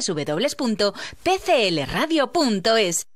www.pclradio.es.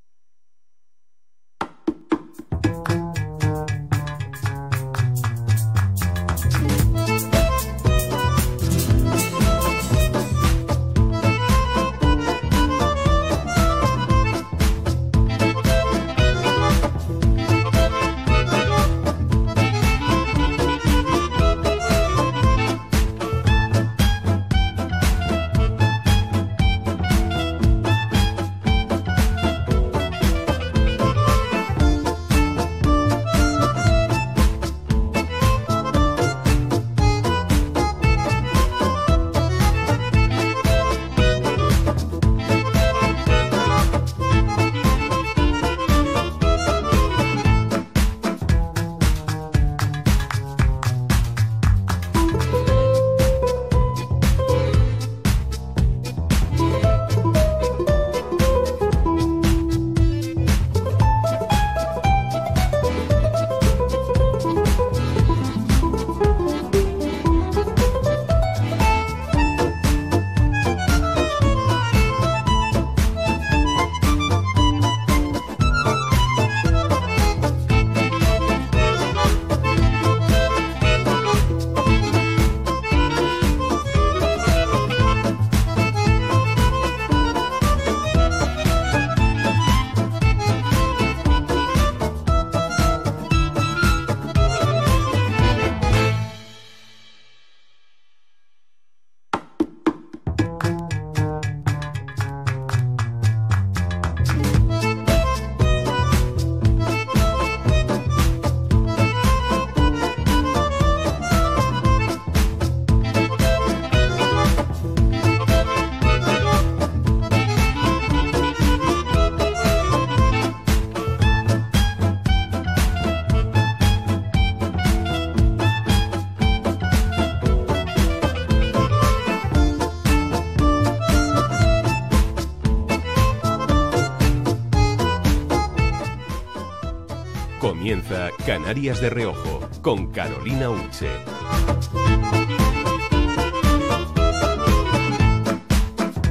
Marías de Reojo con Carolina Uche.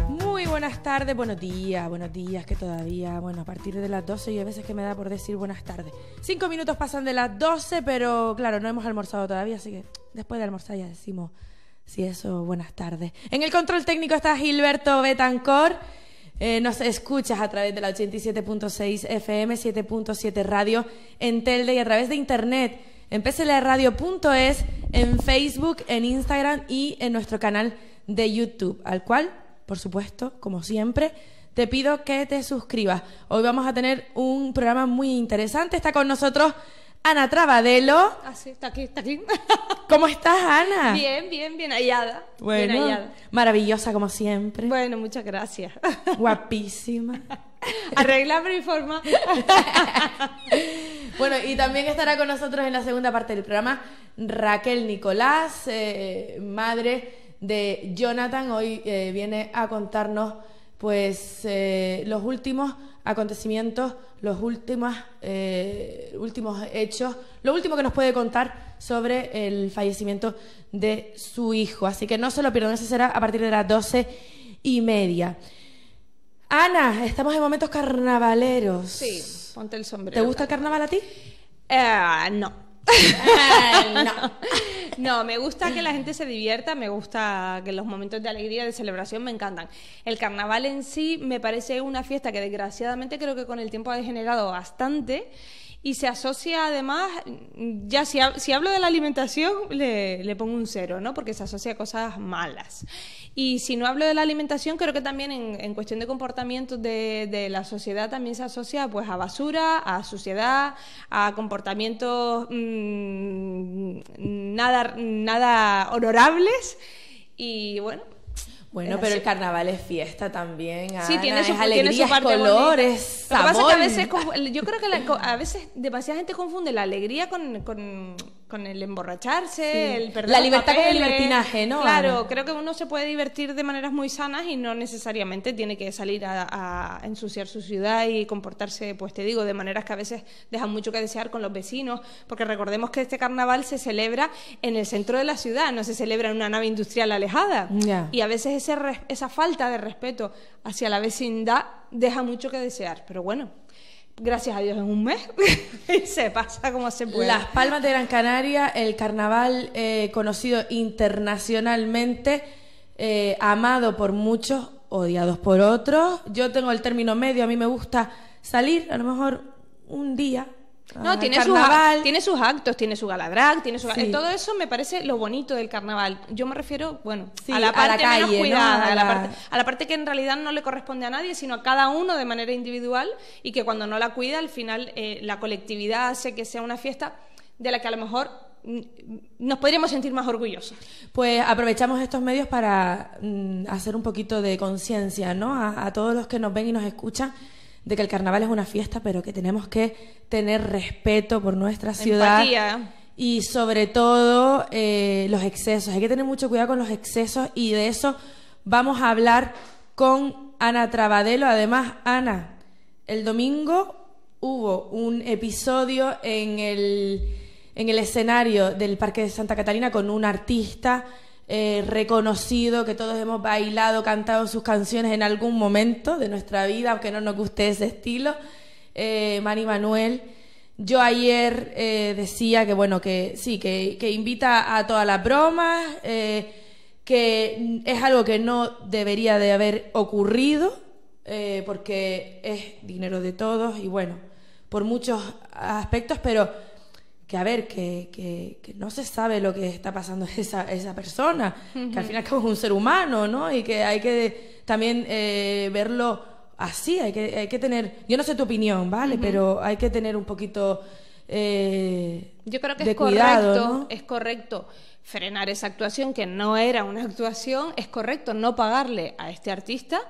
Muy buenas tardes, buenos días, buenos días, que todavía, bueno, a partir de las 12 y a veces que me da por decir buenas tardes. Cinco minutos pasan de las 12, pero claro, no hemos almorzado todavía, así que después de almorzar ya decimos, si eso, buenas tardes. En el control técnico está Gilberto Betancor. Eh, nos escuchas a través de la 87.6 FM, 7.7 Radio en Telde y a través de internet en pclradio.es, en Facebook, en Instagram y en nuestro canal de YouTube, al cual, por supuesto, como siempre, te pido que te suscribas. Hoy vamos a tener un programa muy interesante. Está con nosotros Ana Trabadelo. Ah, está aquí, está aquí. ¿Cómo estás, Ana? Bien, bien, bien hallada. Bueno, maravillosa como siempre. Bueno, muchas gracias. Guapísima. Arregla mi forma. bueno, y también estará con nosotros en la segunda parte del programa Raquel Nicolás, eh, madre de Jonathan. Hoy eh, viene a contarnos pues eh, los últimos acontecimientos, los últimos, eh, últimos hechos, lo último que nos puede contar sobre el fallecimiento de su hijo. Así que no se lo pierdan, eso será a partir de las doce y media. Ana, estamos en momentos carnavaleros. Sí, ponte el sombrero. ¿Te gusta el carnaval a ti? Eh, no no. no, me gusta que la gente se divierta, me gusta que los momentos de alegría, de celebración me encantan. El carnaval en sí me parece una fiesta que desgraciadamente creo que con el tiempo ha degenerado bastante y se asocia además, ya si, si hablo de la alimentación le, pongo un cero, ¿no? Porque se asocia a cosas malas. Y si no hablo de la alimentación, creo que también en, en cuestión de comportamiento de, la sociedad también se asocia pues a basura, a suciedad, a comportamientos mm, nada, nada honorables. Y bueno, bueno, pero el carnaval es fiesta también. sí, tiene sus alegrías, colores, sabor. Lo que pasa es que a veces, yo creo que a veces demasiada gente confunde la alegría con, con con el emborracharse, el perder La libertad con el libertinaje, ¿no? Claro, creo que uno se puede divertir de maneras muy sanas y no necesariamente tiene que salir a, ensuciar su ciudad y comportarse, pues te digo, de maneras que a veces dejan mucho que desear con los vecinos, porque recordemos que este carnaval se celebra en el centro de la ciudad, no se celebra en una nave industrial alejada. Y a veces ese, esa falta de respeto hacia la vecindad deja mucho que desear, pero bueno, gracias a Dios en un mes se pasa como se puede. Las Palmas de Gran Canaria, el carnaval eh, conocido internacionalmente, eh, amado por muchos, odiados por otros. Yo tengo el término medio, a mí me gusta salir a lo mejor un día Ah, no, tiene sus, tiene actos, tiene su galadrag, tiene su... Todo eso me parece lo bonito del carnaval. Yo me refiero, bueno, a la parte parte, que en realidad no le corresponde a nadie, sino a cada uno de manera individual y que cuando no la cuida, al final eh, la colectividad hace que sea una fiesta de la que a lo mejor nos podríamos sentir más orgullosos. Pues aprovechamos estos medios para mm, hacer un poquito de conciencia, ¿no? a todos los que nos ven y nos escuchan de que el carnaval es una fiesta, pero que tenemos que tener respeto por nuestra ciudad. Y sobre todo eh, los excesos. Hay que tener mucho cuidado con los excesos y de eso vamos a hablar con Ana Trabadelo. Además, Ana, el domingo hubo un episodio en el, en el escenario del Parque de Santa Catalina con un artista eh, reconocido, que todos hemos bailado, cantado sus canciones en algún momento de nuestra vida, aunque no nos guste ese estilo. Eh, Manuel. Yo ayer eh, decía que, bueno, que sí, que, invita a toda la broma eh, que es algo que no debería de haber ocurrido, porque es dinero de todos y bueno, por muchos aspectos, pero que a ver, que, que, no se sabe lo que está pasando esa, esa persona, que al final es un ser humano, ¿no? Y que hay que también eh, verlo así, hay que, hay que tener, yo no sé tu opinión, ¿vale? Pero hay que tener un poquito... Eh, yo creo que es correcto, es correcto frenar esa actuación que no era una actuación, es correcto no pagarle a este artista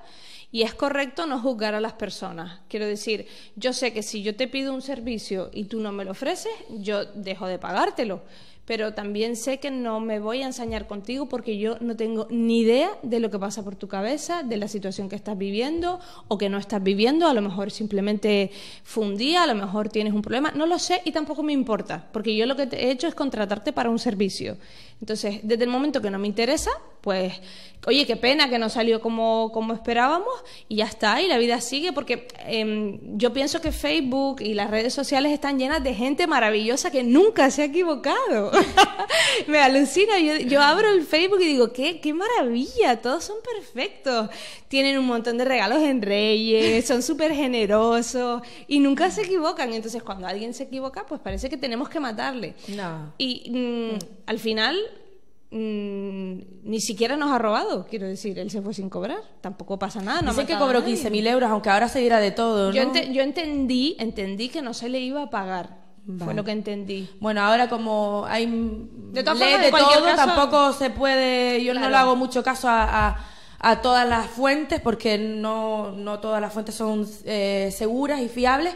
y es correcto no juzgar a las personas. Quiero decir, yo sé que si yo te pido un servicio y tú no me lo ofreces, yo dejo de pagártelo. Pero también sé que no me voy a ensañar contigo porque yo no tengo ni idea de lo que pasa por tu cabeza, de la situación que estás viviendo o que no estás viviendo. A lo mejor simplemente un día, a lo mejor tienes un problema. No lo sé y tampoco me importa, porque yo lo que te he hecho es contratarte para un servicio. Entonces, desde el momento que no me interesa, pues, oye, qué pena que no salió como, como esperábamos y ya está, y la vida sigue, porque em, yo pienso que Facebook y las redes sociales están llenas de gente maravillosa que nunca se ha equivocado. Me alucina, yo, abro el Facebook y digo, qué, qué maravilla, todos son perfectos, tienen un montón de regalos en Reyes, son súper generosos y nunca se equivocan, entonces cuando alguien se equivoca, pues parece que tenemos que matarle. No. Y mm, al final Mm, ni siquiera nos ha robado, quiero decir, él se fue sin cobrar, tampoco pasa nada. No Dicen que cobró 15.000 euros, aunque ahora se dirá de todo. Yo, entendí, entendí que no se le iba a pagar. Fue lo que entendí. Bueno, ahora como hay de, todas todo, tampoco se puede. Yo no le hago mucho caso a, todas las fuentes porque no, todas las fuentes son eh, seguras y fiables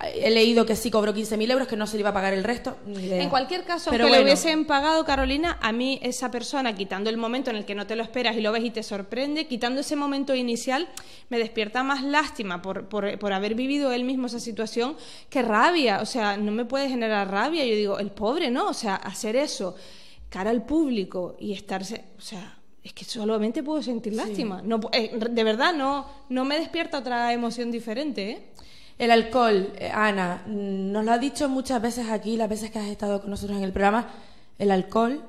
He leído que sí cobró 15.000 euros, que no se le iba a pagar el resto. En cualquier caso, Pero lo le hubiesen pagado, Carolina, a mí esa persona, quitando el momento en el que no te lo esperas y lo ves y te sorprende, quitando ese momento inicial, me despierta más lástima por, por, haber vivido él mismo esa situación que rabia. O sea, no me puede generar rabia. Yo digo, el pobre, ¿no? O sea, hacer eso cara al público y estarse. O sea es que solamente puedo sentir lástima. Eh, de verdad, no, no me despierta otra emoción diferente. ¿eh? El alcohol, eh, Ana, mm, nos lo ha dicho muchas veces aquí, las veces que has estado con nosotros en el programa, el alcohol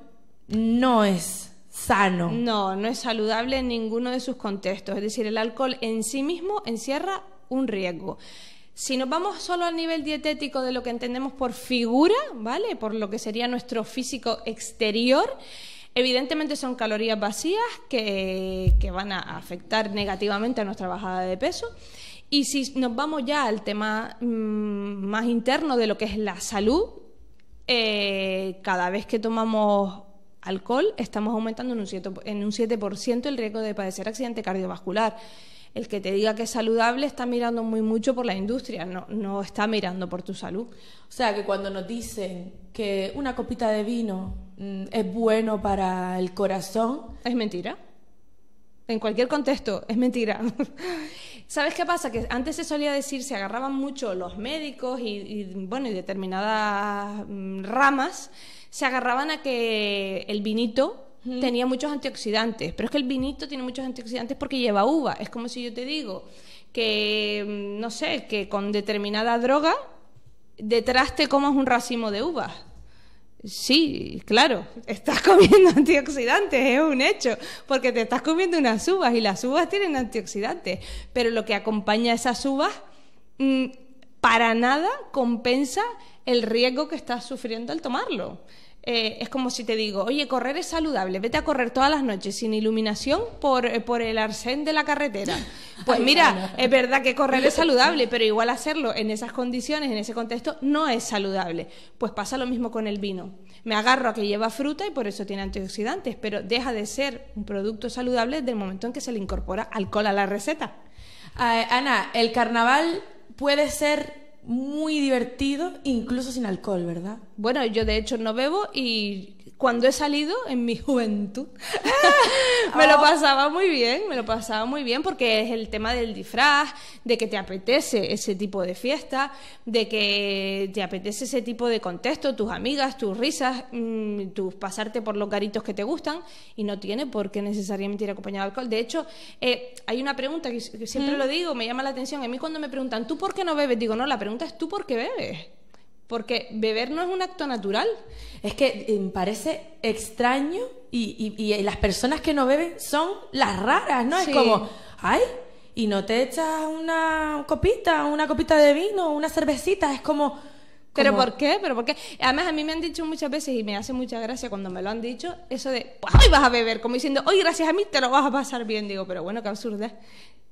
no es sano. No, no es saludable en ninguno de sus contextos. Es decir, el alcohol en sí mismo encierra un riesgo. Si nos vamos solo al nivel dietético de lo que entendemos por figura, ¿vale? Por lo que sería nuestro físico exterior, Evidentemente son calorías vacías que, que, van a afectar negativamente a nuestra bajada de peso. Y si nos vamos ya al tema mm, más interno de lo que es la salud, eh, cada vez que tomamos alcohol estamos aumentando en un 7%, en un 7 el riesgo de padecer accidente cardiovascular. El que te diga que es saludable está mirando muy mucho por la industria, no, está mirando por tu salud. O sea que cuando nos dicen que una copita de vino mm, es bueno para el corazón... Es mentira. En cualquier contexto, es mentira. ¿Sabes qué pasa? Que antes se solía decir, se agarraban mucho los médicos y, bueno, y determinadas mm, ramas, se agarraban a que el vinito tenía muchos antioxidantes, pero es que el vinito tiene muchos antioxidantes porque lleva uva. Es como si yo te digo que, mm, no sé, que con determinada droga detrás te comas un racimo de uvas. Sí, claro, estás comiendo antioxidantes, es un hecho, porque te estás comiendo unas uvas y las uvas tienen antioxidantes, pero lo que acompaña a esas uvas mm, para nada compensa el riesgo que estás sufriendo al tomarlo. Eh, es como si te digo, oye, correr es saludable, vete a correr todas las noches sin iluminación por, eh, por el arsén de la carretera. Pues mira, es verdad que correr es saludable, pero igual hacerlo en esas condiciones, en ese contexto, no es saludable. Pues pasa lo mismo con el vino. Me agarro a que lleva fruta y por eso tiene antioxidantes, pero deja de ser un producto saludable del momento en que se le incorpora alcohol a la receta. Eh, Ana, el carnaval puede ser muy divertido, incluso sin alcohol, ¿verdad? Bueno, yo de hecho no bebo y cuando he salido en mi juventud, me lo oh. pasaba muy bien, me lo pasaba muy bien porque es el tema del disfraz, de que te apetece ese tipo de fiesta, de que te apetece ese tipo de contexto, tus amigas, tus risas, mm, tus pasarte por los garitos que te gustan y no tiene por qué necesariamente ir acompañado de alcohol. De hecho, eh, hay una pregunta que, siempre mm. lo digo, me llama la atención, a mí cuando me preguntan, ¿tú por qué no bebes? Digo, no, la pregunta es ¿tú por qué bebes? Porque beber no es un acto natural. Es que eh, parece extraño y, eh, las personas que no beben son las raras, ¿no? Es como, ay, y no te echas una copita, una copita de vino, una cervecita. Es como, ¿Pero por qué? ¿Pero por Además, a mí me han dicho muchas veces y me hace mucha gracia cuando me lo han dicho, eso de, hoy vas a beber, como diciendo, hoy gracias a mí te lo vas a pasar bien. Digo, pero bueno, qué absurda. ¿eh?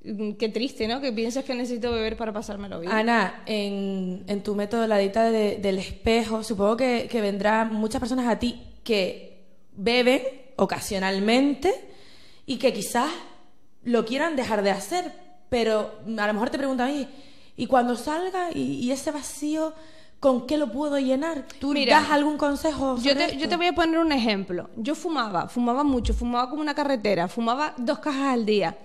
Mm, qué triste, ¿no? Que pienses que necesito beber para pasármelo bien. Ana, en, tu método, la dieta del espejo, supongo que, vendrán muchas personas a ti que beben ocasionalmente y que quizás lo quieran dejar de hacer, pero a lo mejor te preguntan, mí, y cuando salga y, ese vacío, ¿con qué lo puedo llenar? ¿Tú Mira, das algún consejo? yo, yo te voy a poner un ejemplo. Yo fumaba, fumaba mucho, fumaba como una carretera, fumaba dos cajas al día.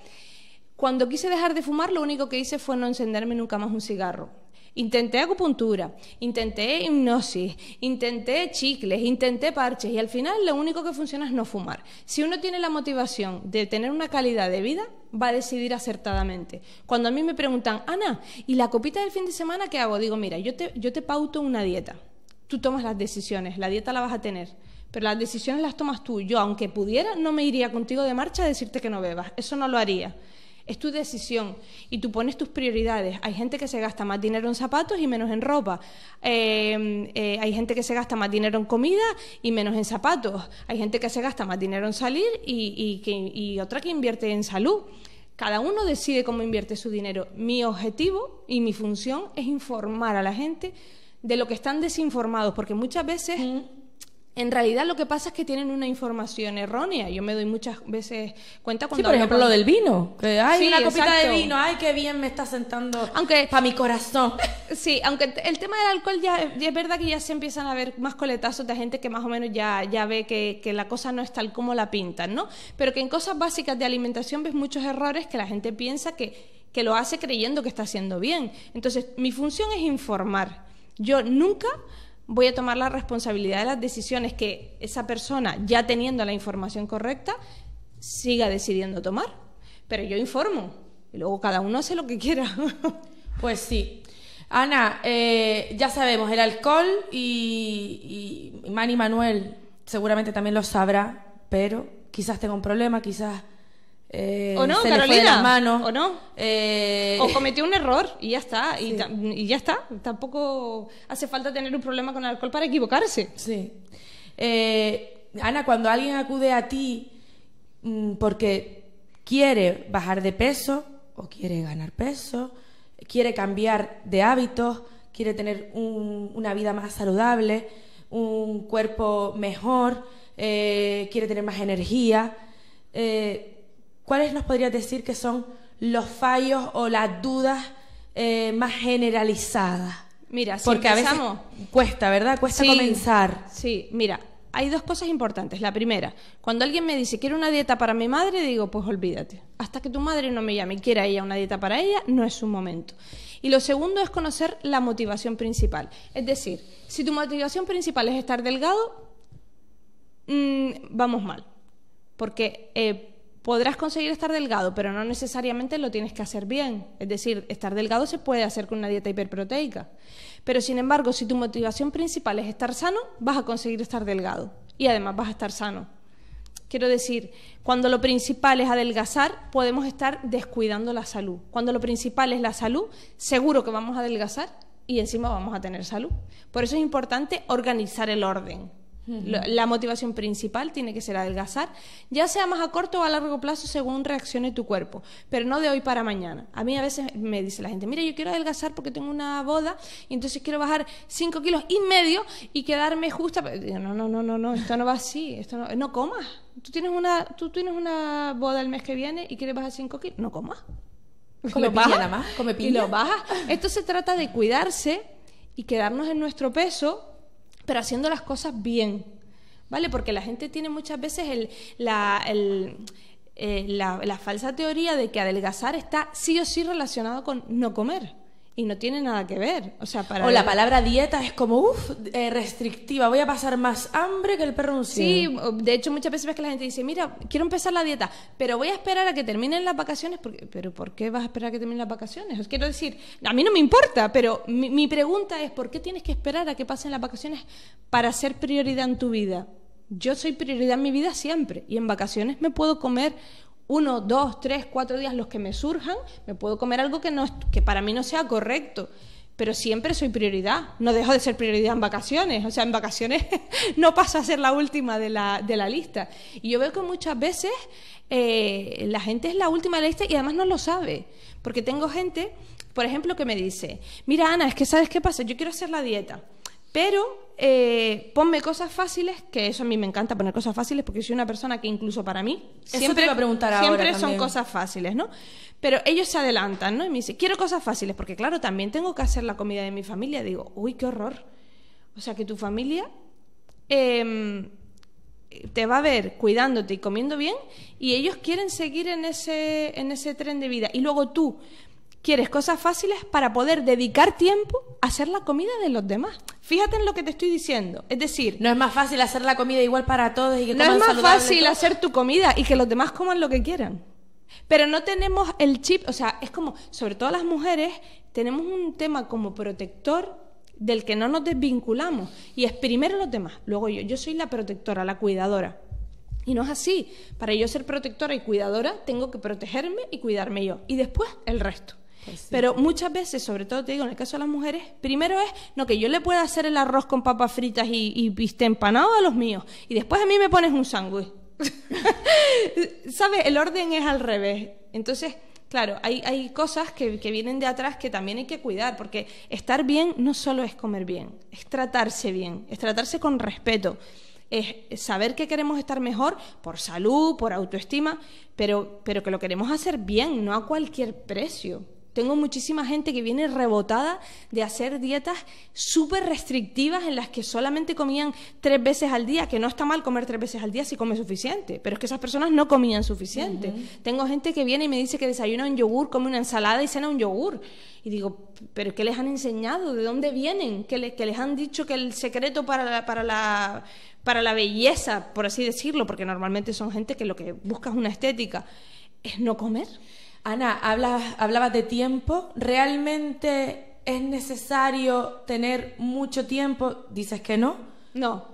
Cuando quise dejar de fumar, lo único que hice fue no encenderme nunca más un cigarro. Intenté acupuntura, intenté hipnosis, intenté chicles, intenté parches y al final lo único que funciona es no fumar. Si uno tiene la motivación de tener una calidad de vida, va a decidir acertadamente. Cuando a mí me preguntan, Ana, ¿y la copita del fin de semana qué hago? Digo, mira, yo te, yo te pauto una dieta. Tú tomas las decisiones, la dieta la vas a tener pero las decisiones las tomas tú. Yo, aunque pudiera, no me iría contigo de marcha a decirte que no bebas. Eso no lo haría. Es tu decisión y tú pones tus prioridades. Hay gente que se gasta más dinero en zapatos y menos en ropa. Em, eh, hay gente que se gasta más dinero en comida y menos en zapatos. Hay gente que se gasta más dinero en salir y, otra que invierte en salud. Cada uno decide cómo invierte su dinero. Mi objetivo y mi función es informar a la gente de lo que están desinformados, porque muchas veces... Mm en realidad lo que pasa es que tienen una información errónea. Yo me doy muchas veces cuenta cuando... Sí, por ejemplo, lo del vino. Que, ay, una copita de vino, ay, qué bien me está sentando aunque para mi corazón. Sí, aunque el tema del alcohol ya, es verdad que ya se empiezan a ver más coletazos de gente que más o menos ya, ya ve que, que, la cosa no es tal como la pintan, ¿no? Pero que en cosas básicas de alimentación ves muchos errores que la gente piensa que, que lo hace creyendo que está haciendo bien. Entonces, mi función es informar. Yo nunca voy a tomar la responsabilidad de las decisiones que esa persona, ya teniendo la información correcta, siga decidiendo tomar. Pero yo informo y luego cada uno hace lo que quiera. pues sí. Ana, eh, ya sabemos, el alcohol y, y Manuel seguramente también lo sabrá, pero quizás tenga un problema, quizás eh, ¿O no, Carolina? las manos. ¿O no? Eh, o cometió un error y ya está. Y, ya está. Tampoco hace falta tener un problema con alcohol para equivocarse. Sí. Eh, Ana, cuando alguien acude a ti mm, porque quiere bajar de peso o quiere ganar peso, quiere cambiar de hábitos, quiere tener una vida más saludable, un cuerpo mejor, quiere tener más energía. Eh, ¿cuáles nos podrías decir que son los fallos o las dudas eh, más generalizadas? Mira, si Porque a veces cuesta, ¿verdad? Cuesta comenzar. Sí, mira, hay dos cosas importantes. La primera, cuando alguien me dice, quiero una dieta para mi madre, digo, pues olvídate. Hasta que tu madre no me llame y quiera ella una dieta para ella, no es un momento. Y lo segundo es conocer la motivación principal. Es decir, si tu motivación principal es estar delgado, mm, vamos mal. Porque eh, Podrás conseguir estar delgado, pero no necesariamente lo tienes que hacer bien. Es decir, estar delgado se puede hacer con una dieta hiperproteica. Pero sin embargo, si tu motivación principal es estar sano, vas a conseguir estar delgado. Y además vas a estar sano. Quiero decir, cuando lo principal es adelgazar, podemos estar descuidando la salud. Cuando lo principal es la salud, seguro que vamos a adelgazar y encima vamos a tener salud. Por eso es importante organizar el orden. La motivación principal tiene que ser adelgazar, ya sea más a corto o a largo plazo según reaccione tu cuerpo, pero no de hoy para mañana. A mí a veces me dice la gente, mira, yo quiero adelgazar porque tengo una boda y entonces quiero bajar 5 kilos y medio y quedarme justa. no, no, no, no, no, esto no va así, esto no, no comas. Tú tienes, una, tú tienes una boda el mes que viene y quieres bajar 5 kilos, no comas. Come lo Y lo bajas. Esto se trata de cuidarse y quedarnos en nuestro peso pero haciendo las cosas bien, ¿vale? Porque la gente tiene muchas veces eh, la, la falsa teoría de que adelgazar está sí o sí relacionado con no comer y no tiene nada que ver. O sea, la palabra dieta es como, uff, eh, restrictiva, voy a pasar más hambre que el perro un Sí, de hecho, muchas veces ves que la gente dice, mira, quiero empezar la dieta, pero voy a esperar a que terminen las vacaciones. ¿Pero por qué vas a esperar a que terminen las vacaciones? Os quiero decir, a mí no me importa, pero mi pregunta es, ¿por qué tienes que esperar a que pasen las vacaciones para ser prioridad en tu vida? Yo soy prioridad en mi vida siempre y en vacaciones me puedo comer uno, dos, tres, cuatro días los que me surjan, me puedo comer algo que, no, que para mí no sea correcto. Pero siempre soy prioridad, no dejo de ser prioridad en vacaciones, o sea, en vacaciones no pasa a ser la última de la, lista. Y yo veo que muchas veces eh, la gente es la última de la lista y además no lo sabe, porque tengo gente, por ejemplo, que me dice, mira Ana, es que sabes qué pasa, yo quiero hacer la dieta. Pero eh, ponme cosas fáciles, que eso a mí me encanta poner cosas fáciles, porque soy una persona que incluso para mí siempre, a preguntar siempre son cosas fáciles, ¿no? Pero ellos se adelantan, ¿no? Y me dicen, quiero cosas fáciles, porque claro, también tengo que hacer la comida de mi familia. Digo, uy, qué horror. O sea, que tu familia em, te va a ver cuidándote y comiendo bien, y ellos quieren seguir ese, en ese tren de vida. Y luego tú quieres cosas fáciles para poder dedicar tiempo a hacer la comida de los demás. Fíjate en lo que te estoy diciendo. Es decir, no es más fácil hacer la comida igual para todos y que No es más fácil hacer tu comida y que los demás coman lo que quieran. Pero no tenemos el chip, o sea, es como, sobre todo las mujeres, tenemos un tema como protector del que no nos desvinculamos. Y es primero los demás, luego yo. Yo soy la protectora, la cuidadora. Y no es así. Para yo ser protectora y cuidadora, tengo que protegerme y cuidarme yo. Y después el resto. Pues pero muchas veces, sobre todo te digo, en el caso de las mujeres, primero es, no, que yo le pueda hacer el arroz con papas fritas y, y empanado a los míos, y después a mí me pones un sándwich. ¿Sabes? El orden es al revés. Entonces, claro, hay, hay cosas que, que, vienen de atrás que también hay que cuidar, porque estar bien no solo es comer bien, es tratarse bien, es tratarse con respeto, es saber que queremos estar mejor por salud, por autoestima, pero, pero que lo queremos hacer bien, no a cualquier precio. Tengo muchísima gente que viene rebotada de hacer dietas súper restrictivas en las que solamente comían tres veces al día, que no está mal comer tres veces al día si come suficiente, pero es que esas personas no comían suficiente. Tengo gente que viene y me dice que desayuna un yogur, come una ensalada y cena un yogur. Y digo, ¿pero qué les han enseñado? ¿De dónde vienen? ¿Qué, que les han dicho que el secreto para la belleza, por así decirlo? Porque normalmente son gente que lo que busca es una estética, es no comer. Ana, hablabas, de tiempo. ¿Realmente es necesario tener mucho tiempo? Dices que no. No.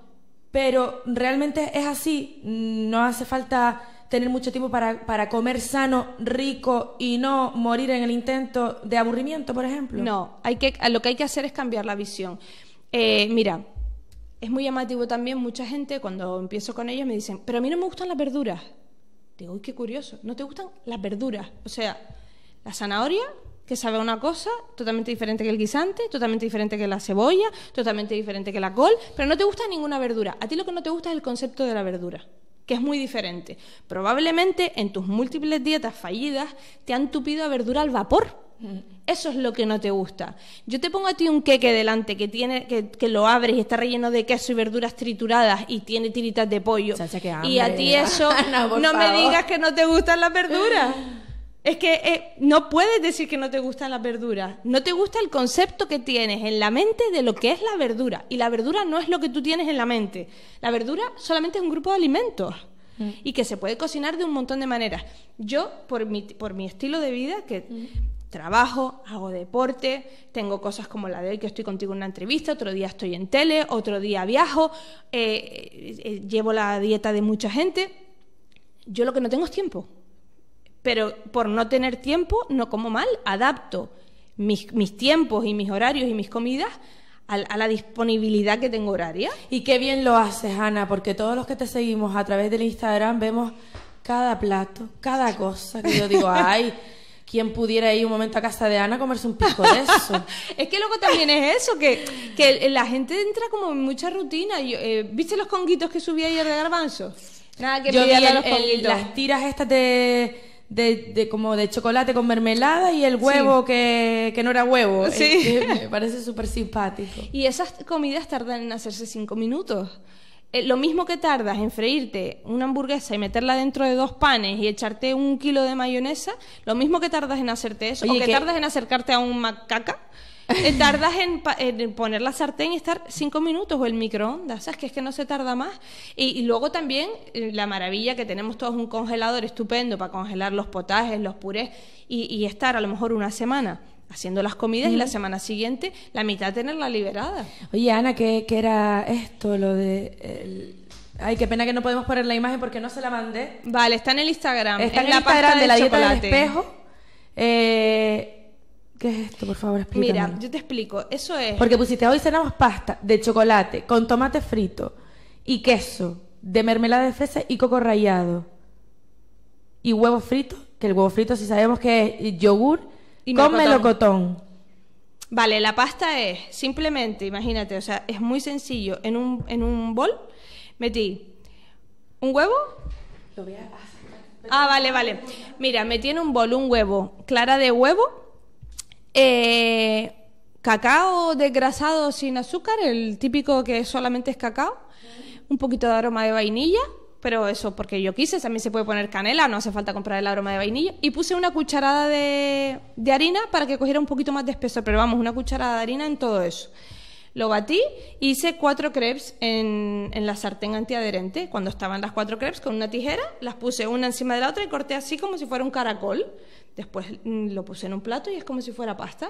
Pero realmente es así. No hace falta tener mucho tiempo para, para comer sano, rico y no morir en el intento de aburrimiento, por ejemplo. No, hay que, lo que hay que hacer es cambiar la visión. Eh, mira, es muy llamativo también, mucha gente cuando empiezo con ellos me dicen, pero a mí no me gustan las verduras. Digo, qué curioso. No te gustan las verduras. O sea, la zanahoria, que sabe una cosa totalmente diferente que el guisante, totalmente diferente que la cebolla, totalmente diferente que la col, pero no te gusta ninguna verdura. A ti lo que no te gusta es el concepto de la verdura que es muy diferente. Probablemente en tus múltiples dietas fallidas te han tupido a verdura al vapor, eso es lo que no te gusta. Yo te pongo a ti un queque delante que tiene que, lo abres y está relleno de queso y verduras trituradas y tiene tiritas de pollo. y a ti eso no, me digas que no te gustan las verduras. Es que eh, no puedes decir que no te gustan las verduras. No te gusta el concepto que tienes en la mente de lo que es la verdura. Y la verdura no es lo que tú tienes en la mente. La verdura solamente es un grupo de alimentos mm. y que se puede cocinar de un montón de maneras. Yo, por mi, por mi estilo de vida, que mm trabajo, hago deporte, tengo cosas como la de hoy que estoy contigo en una entrevista, otro día estoy en tele, otro día viajo, eh, eh, llevo la dieta de mucha gente. Yo lo que no tengo es tiempo. Pero por no tener tiempo, no como mal, adapto mis, mis tiempos y mis horarios y mis comidas a, la disponibilidad que tengo horaria. Y qué bien lo haces, Ana, porque todos los que te seguimos a través del Instagram vemos cada plato, cada cosa que yo digo, ay, ¿Quién pudiera ir un momento a casa de Ana a comerse un pico de eso. es que luego también es eso, que, que la gente entra como en mucha rutina. Eh, ¿Viste los conguitos que subí ayer de garbanzo? Nada, que Yo las tiras estas de... De, como de chocolate con mermelada y el huevo que, que, no era huevo. Sí. me parece súper simpático. Y esas comidas tardan en hacerse cinco minutos. Eh, lo mismo que tardas en freírte una hamburguesa y meterla dentro de dos panes y echarte un kilo de mayonesa, lo mismo que tardas en hacerte eso, o que, tardas en acercarte a un macaca, eh, tardas en, poner la sartén y estar cinco minutos o el microondas, ¿sabes? Que es que no se tarda más. Y, luego también eh, la maravilla que tenemos todos un congelador estupendo para congelar los potajes, los purés y estar a lo mejor una semana haciendo las comidas y la semana siguiente la mitad tenerla liberada. Oye, Ana, ¿qué, era esto? Lo de. Ay, qué pena que no podemos poner la imagen porque no se la mandé. Vale, está en el Instagram. Está en, el Instagram de, la dieta del espejo. Eh, ¿Qué es esto? Por favor, explícame. Mira, yo te explico. Eso es. Porque pusiste hoy cenamos pasta de chocolate con tomate frito y queso de mermelada de fresa y coco rallado y huevo frito, que el huevo frito, si sabemos que es yogur con melocotón. Vale, la pasta es simplemente, imagínate, o sea, es muy sencillo. En un, en un bol metí un huevo. Ah, vale, vale. Mira, metí en un bol un huevo, clara de huevo, eh, cacao desgrasado sin azúcar, el típico que solamente es cacao, un poquito de aroma de vainilla pero eso porque yo quise, también se puede poner canela, no hace falta comprar el aroma de vainilla. Y puse una cucharada de, harina para que cogiera un poquito más de espesor, pero vamos, una cucharada de harina en todo eso. Lo batí hice cuatro crepes en, en, la sartén antiadherente. Cuando estaban las cuatro crepes con una tijera, las puse una encima de la otra y corté así como si fuera un caracol. Después mm, lo puse en un plato y es como si fuera pasta.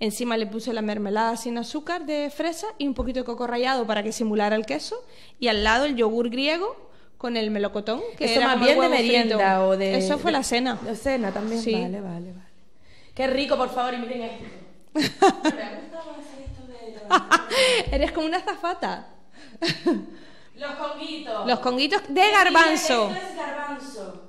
Encima le puse la mermelada sin azúcar de fresa y un poquito de coco rallado para que simulara el queso. Y al lado el yogur griego con el melocotón. Que era más bien de merienda o de... Eso fue la cena. La cena también. Vale, vale, vale. Qué rico, por favor, y miren esto. Eres como una zafata. Los conguitos. Los conguitos de garbanzo. Esto es garbanzo.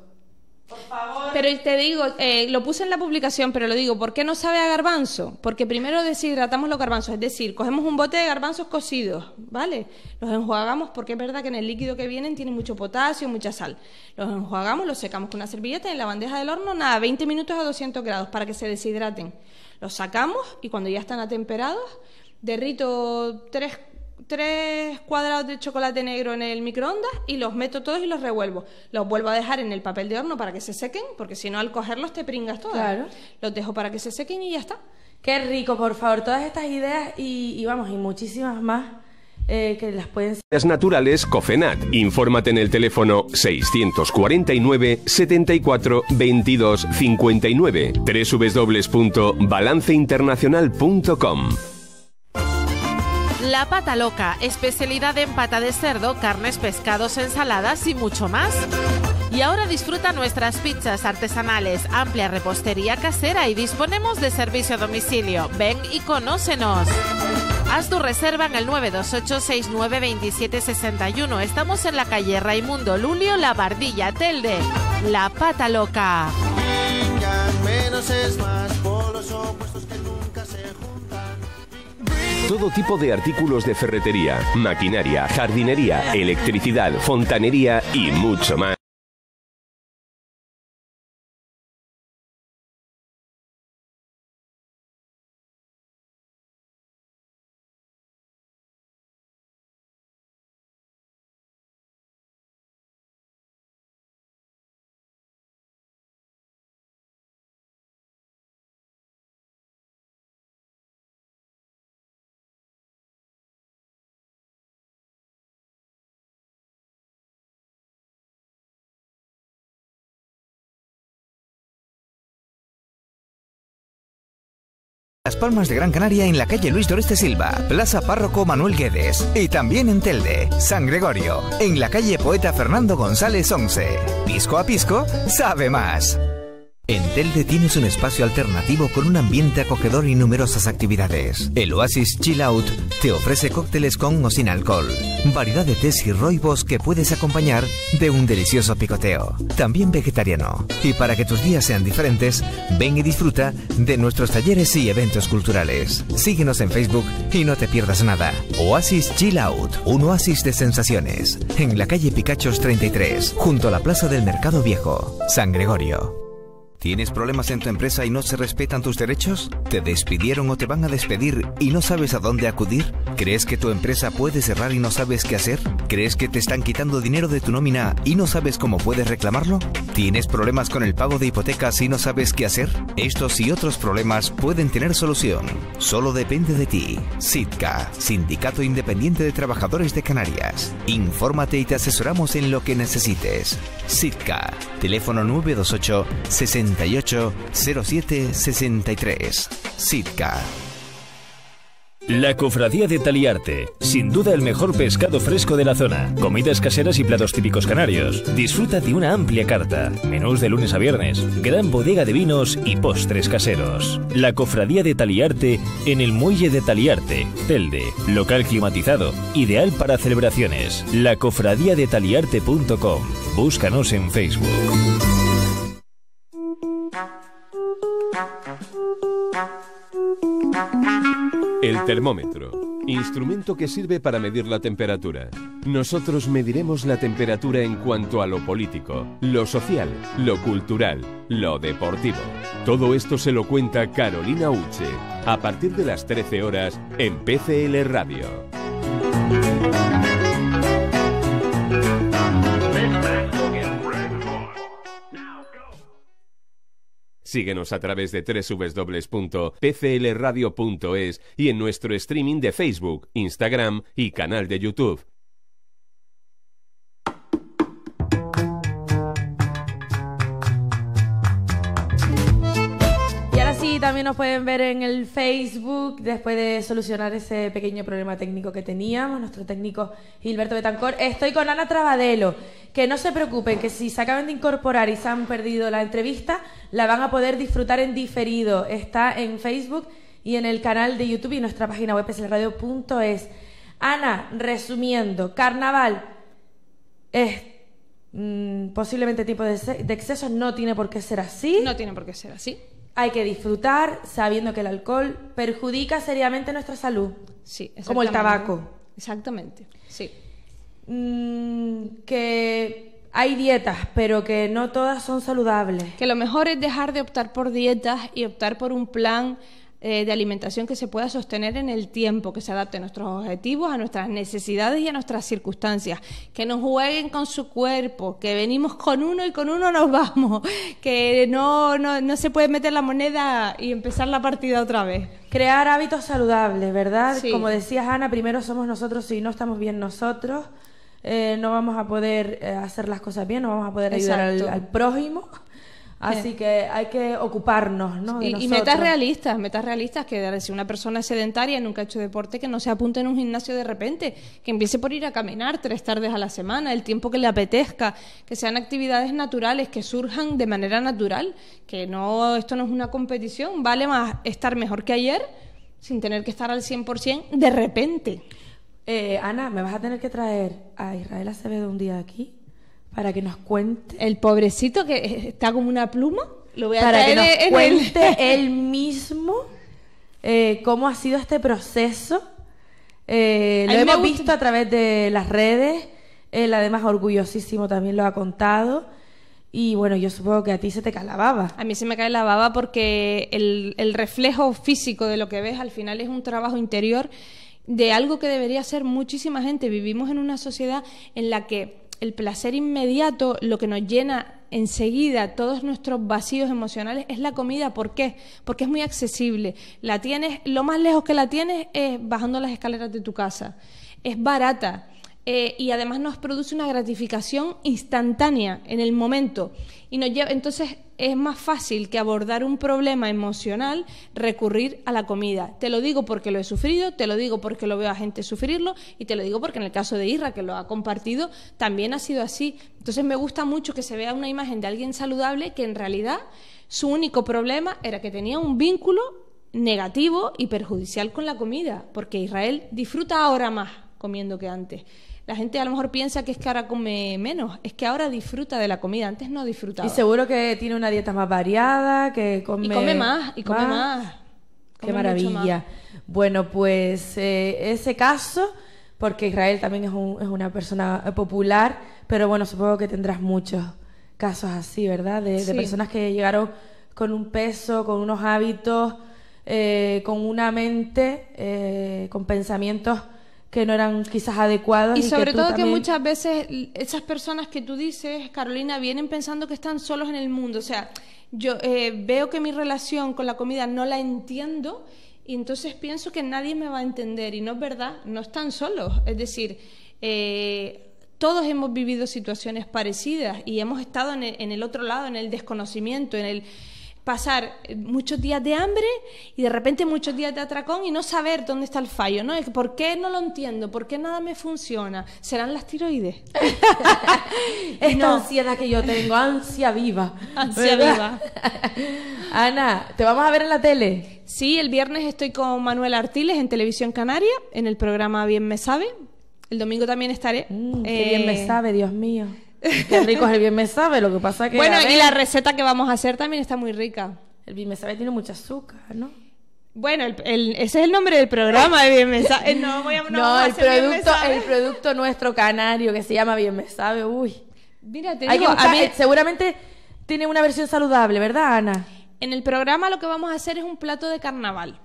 Pero te digo, eh, lo puse en la publicación, pero lo digo, ¿por qué no sabe a garbanzo? Porque primero deshidratamos los garbanzos, es decir, cogemos un bote de garbanzos cocidos, ¿vale? Los enjuagamos porque es verdad que en el líquido que vienen tiene mucho potasio, mucha sal. Los enjuagamos, los secamos con una servilleta y en la bandeja del horno, nada, 20 minutos a 200 grados para que se deshidraten. Los sacamos y cuando ya están atemperados, derrito tres tres cuadrados de chocolate negro en el microondas y los meto todos y los revuelvo. Los vuelvo a dejar en el papel de horno para que se sequen, porque si no al cogerlos te pringas todo Claro. Los dejo para que se sequen y ya está. Qué rico, por favor, todas estas ideas y, vamos, y muchísimas más. Eh, que las pueden... Las naturales Cofenat. Infórmate en el teléfono 649 74 22 59 www.balanceinternacional.com la pata loca, especialidad en pata de cerdo, carnes, pescados, ensaladas y mucho más. Y ahora disfruta nuestras pizzas artesanales, amplia repostería casera y disponemos de servicio a domicilio. Ven y conócenos. Haz tu reserva en el 928-692761. Estamos en la calle Raimundo Lulio, La Bardilla, Telde. La pata loca. Todo tipo de artículos de ferretería, maquinaria, jardinería, electricidad, fontanería y mucho más. Palmas de Gran Canaria en la calle Luis Doreste Silva, Plaza Párroco Manuel Guedes y también en Telde, San Gregorio, en la calle Poeta Fernando González 11. Pisco a pisco, sabe más. En Telde tienes un espacio alternativo con un ambiente acogedor y numerosas actividades. El Oasis Chill Out te ofrece cócteles con o sin alcohol, variedad de tés y roibos que puedes acompañar de un delicioso picoteo, también vegetariano. Y para que tus días sean diferentes, ven y disfruta de nuestros talleres y eventos culturales. Síguenos en Facebook y no te pierdas nada. Oasis Chill Out, un oasis de sensaciones, en la calle Picachos 33, junto a la Plaza del Mercado Viejo, San Gregorio. ¿Tienes problemas en tu empresa y no se respetan tus derechos? ¿Te despidieron o te van a despedir y no sabes a dónde acudir? ¿Crees que tu empresa puede cerrar y no sabes qué hacer? ¿Crees que te están quitando dinero de tu nómina y no sabes cómo puedes reclamarlo? ¿Tienes problemas con el pago de hipotecas y no sabes qué hacer? Estos y otros problemas pueden tener solución. Solo depende de ti. SITCA, Sindicato Independiente de Trabajadores de Canarias. Infórmate y te asesoramos en lo que necesites. SITCA, teléfono 928 68 07 63. SITCA. La Cofradía de Taliarte, sin duda el mejor pescado fresco de la zona, comidas caseras y platos típicos canarios. Disfruta de una amplia carta, menús de lunes a viernes, gran bodega de vinos y postres caseros. La Cofradía de Taliarte en el Muelle de Taliarte, Telde, local climatizado, ideal para celebraciones. La Cofradía de Taliarte.com. Búscanos en Facebook. El termómetro, instrumento que sirve para medir la temperatura. Nosotros mediremos la temperatura en cuanto a lo político, lo social, lo cultural, lo deportivo. Todo esto se lo cuenta Carolina Uche, a partir de las 13 horas en PCL Radio. Síguenos a través de www.pclradio.es y en nuestro streaming de Facebook, Instagram y canal de YouTube. nos pueden ver en el Facebook después de solucionar ese pequeño problema técnico que teníamos, nuestro técnico Gilberto Betancor. Estoy con Ana Trabadelo, que no se preocupen, que si se acaban de incorporar y se han perdido la entrevista, la van a poder disfrutar en diferido. Está en Facebook y en el canal de YouTube y nuestra página web es Ana, resumiendo, carnaval es mm, posiblemente tipo de, de excesos, no tiene por qué ser así. No tiene por qué ser así hay que disfrutar sabiendo que el alcohol perjudica seriamente nuestra salud. Sí, Como el tabaco. Exactamente, sí. Mm, que hay dietas, pero que no todas son saludables. Que lo mejor es dejar de optar por dietas y optar por un plan eh, de alimentación que se pueda sostener en el tiempo, que se adapte a nuestros objetivos, a nuestras necesidades y a nuestras circunstancias, que nos jueguen con su cuerpo, que venimos con uno y con uno nos vamos, que no, no, se puede meter la moneda y empezar la partida otra vez. Crear hábitos saludables, ¿verdad? Como decías, Ana, primero somos nosotros si no estamos bien nosotros. Eh, no vamos a poder eh, hacer las cosas bien, no vamos a poder ayudar al, prójimo. Así que hay que ocuparnos, ¿no? y, metas realistas, metas realistas, que si una persona es sedentaria y nunca ha hecho deporte, que no se apunte en un gimnasio de repente, que empiece por ir a caminar tres tardes a la semana, el tiempo que le apetezca, que sean actividades naturales, que surjan de manera natural, que no, esto no es una competición, vale más estar mejor que ayer sin tener que estar al 100% de repente. Eh, Ana, me vas a tener que traer a Israel Acevedo un día aquí para que nos cuente. El pobrecito que está como una pluma. Lo para que nos cuente él mismo eh, cómo ha sido este proceso. Eh, lo hemos visto a través de las redes. Él además orgullosísimo también lo ha contado. Y bueno, yo supongo que a ti se te calababa. la baba. A mí se me cae la baba porque el, el reflejo físico de lo que ves al final es un trabajo interior de algo que debería ser muchísima gente. Vivimos en una sociedad en la que el placer inmediato, lo que nos llena enseguida todos nuestros vacíos emocionales es la comida. ¿Por qué? Porque es muy accesible. La tienes, lo más lejos que la tienes es bajando las escaleras de tu casa. Es barata eh, y además nos produce una gratificación instantánea en el momento. Y nos entonces es más fácil que abordar un problema emocional recurrir a la comida. Te lo digo porque lo he sufrido, te lo digo porque lo veo a gente sufrirlo y te lo digo porque en el caso de Ira, que lo ha compartido, también ha sido así. Entonces me gusta mucho que se vea una imagen de alguien saludable que en realidad su único problema era que tenía un vínculo negativo y perjudicial con la comida, porque Israel disfruta ahora más comiendo que antes la gente a lo mejor piensa que es que ahora come menos, es que ahora disfruta de la comida, antes no disfrutaba. Y seguro que tiene una dieta más variada, que come... Y come más, y come más. Qué maravilla. Bueno, pues eh, ese caso, porque Israel también es, es una persona popular, pero bueno, supongo que tendrás muchos casos así, ¿verdad? De, personas que llegaron con un peso, con unos hábitos, eh, con una mente, eh, con pensamientos que no eran quizás adecuadas. Y, sobre todo que muchas veces esas personas que tú dices, Carolina, vienen pensando que están solos en el mundo. O sea, yo eh, veo que mi relación con la comida no la entiendo y entonces pienso que nadie me va a entender. Y no es verdad, no están solos. Es decir, eh, todos hemos vivido situaciones parecidas y hemos estado en el otro lado, en el desconocimiento, en el pasar eh, muchos días de hambre y de repente muchos días de atracón y no saber dónde está el fallo, ¿no? ¿Por qué no lo entiendo? ¿Por qué nada me funciona? ¿Serán las tiroides? Esta no. ansiedad que yo tengo, ansia viva. Ansia viva. Ana, ¿te vamos a ver en la tele? Sí, el viernes estoy con Manuel Artiles en Televisión Canaria, en el programa Bien Me Sabe. El domingo también estaré. Mm, eh, bien me sabe, Dios mío. Qué rico es el bien me sabe, lo que pasa que... Bueno, y la receta que vamos a hacer también está muy rica. El bien me sabe tiene mucho azúcar, ¿no? Bueno, ese es el nombre del programa de Bien Me Sabe. No, voy a, el, producto, el producto nuestro canario que se llama Bien Me Sabe, uy. Mira, eh, seguramente tiene una versión saludable, ¿verdad, Ana? En el programa lo que vamos a hacer es un plato de carnaval.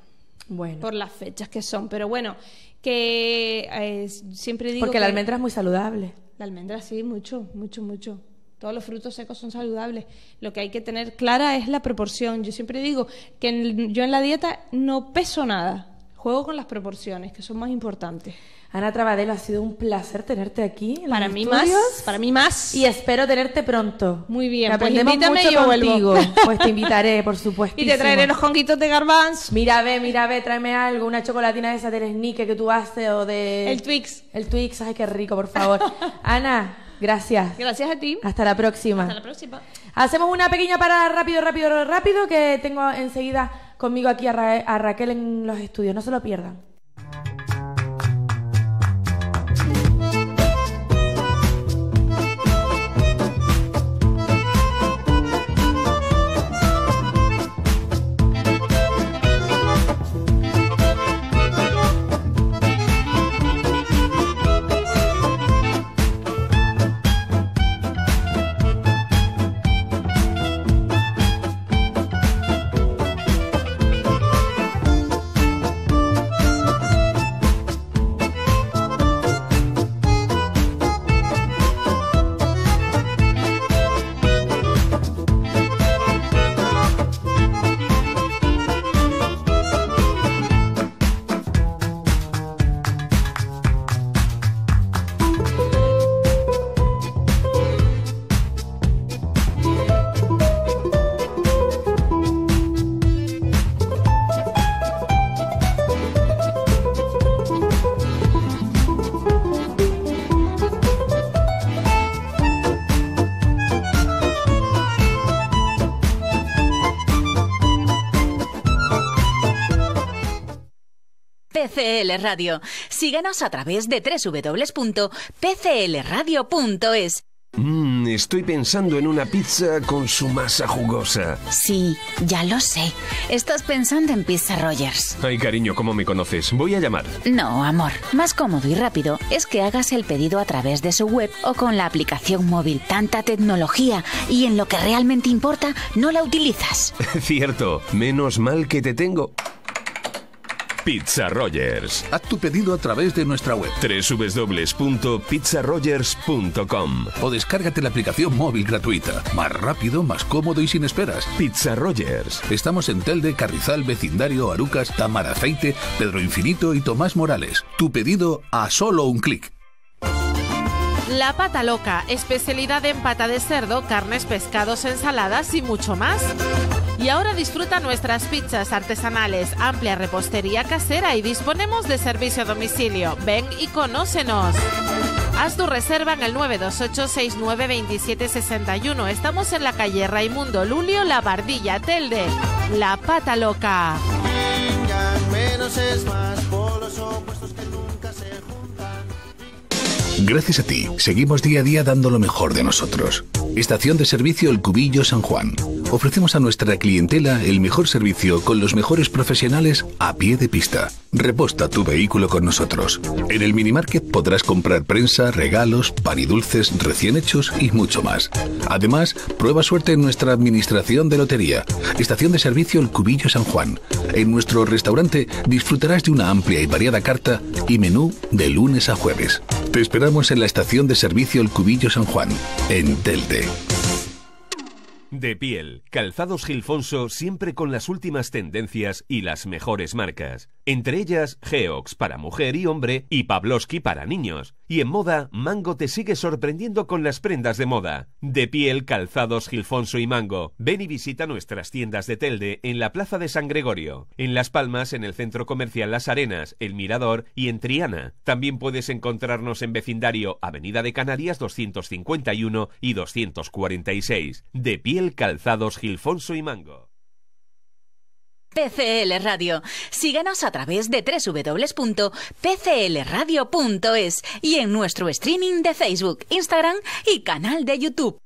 Bueno. Por las fechas que son, pero bueno, que eh, siempre digo. Porque la almendra es muy saludable. La almendra sí, mucho, mucho, mucho. Todos los frutos secos son saludables. Lo que hay que tener clara es la proporción. Yo siempre digo que en, yo en la dieta no peso nada. Juego con las proporciones, que son más importantes. Ana Trabadelo, ha sido un placer tenerte aquí. para mí más. Para mí más. Y espero tenerte pronto. Muy bien. pues invítame yo contigo. Pues te invitaré, por supuesto. Y te traeré los conguitos de garbanz. Mira, ve, mira, ve, tráeme algo, una chocolatina de esa del sneaker que tú haces o de... El Twix. El Twix, ay, qué rico, por favor. Ana, Gracias. Gracias a ti. Hasta la próxima. Hasta la próxima. Hacemos una pequeña parada rápido, rápido, rápido, que tengo enseguida conmigo aquí a, Raquel en los estudios. No se lo pierdan. PCL Radio. Síguenos a través de www.pclradio.es. Mmm, estoy pensando en una pizza con su masa jugosa. Sí, ya lo sé. Estás pensando en Pizza Rogers. Ay, cariño, ¿cómo me conoces? Voy a llamar. No, amor. Más cómodo y rápido es que hagas el pedido a través de su web o con la aplicación móvil. Tanta tecnología y en lo que realmente importa, no la utilizas. Cierto. Menos mal que te tengo. Pizza Rogers. Haz tu pedido a través de nuestra web www.pizzarogers.com o descárgate la aplicación móvil gratuita. Más rápido, más cómodo y sin esperas. Pizza Rogers. Estamos en Telde, Carrizal, Vecindario, Arucas, Tamaraceite, Pedro Infinito y Tomás Morales. Tu pedido a solo un clic. La pata loca, especialidad en pata de cerdo, carnes, pescados, ensaladas y mucho más. Y ahora disfruta nuestras pizzas artesanales, amplia repostería casera y disponemos de servicio a domicilio. Ven y conócenos. Haz tu reserva en el 928-692761. Estamos en la calle Raimundo Lulio, La Bardilla, Telde. La Pata Loca. menos es más, que nunca Gracias a ti, seguimos día a día dando lo mejor de nosotros. Estación de servicio El Cubillo San Juan. Ofrecemos a nuestra clientela el mejor servicio con los mejores profesionales a pie de pista. Reposta tu vehículo con nosotros. En el minimarket podrás comprar prensa, regalos, pan y dulces recién hechos y mucho más. Además, prueba suerte en nuestra administración de lotería. Estación de servicio El Cubillo San Juan. En nuestro restaurante disfrutarás de una amplia y variada carta y menú de lunes a jueves. Te esperamos en la estación de servicio El Cubillo San Juan, en Telte. De piel, calzados Gilfonso siempre con las últimas tendencias y las mejores marcas entre ellas Geox para mujer y hombre y Pavlovsky para niños. Y en moda, Mango te sigue sorprendiendo con las prendas de moda. De piel, calzados, Gilfonso y Mango. Ven y visita nuestras tiendas de Telde en la Plaza de San Gregorio, en Las Palmas, en el Centro Comercial Las Arenas, El Mirador y en Triana. También puedes encontrarnos en vecindario Avenida de Canarias 251 y 246. De piel, calzados, Gilfonso y Mango. PCL Radio. Síganos a través de www.pclradio.es y en nuestro streaming de Facebook, Instagram y canal de YouTube.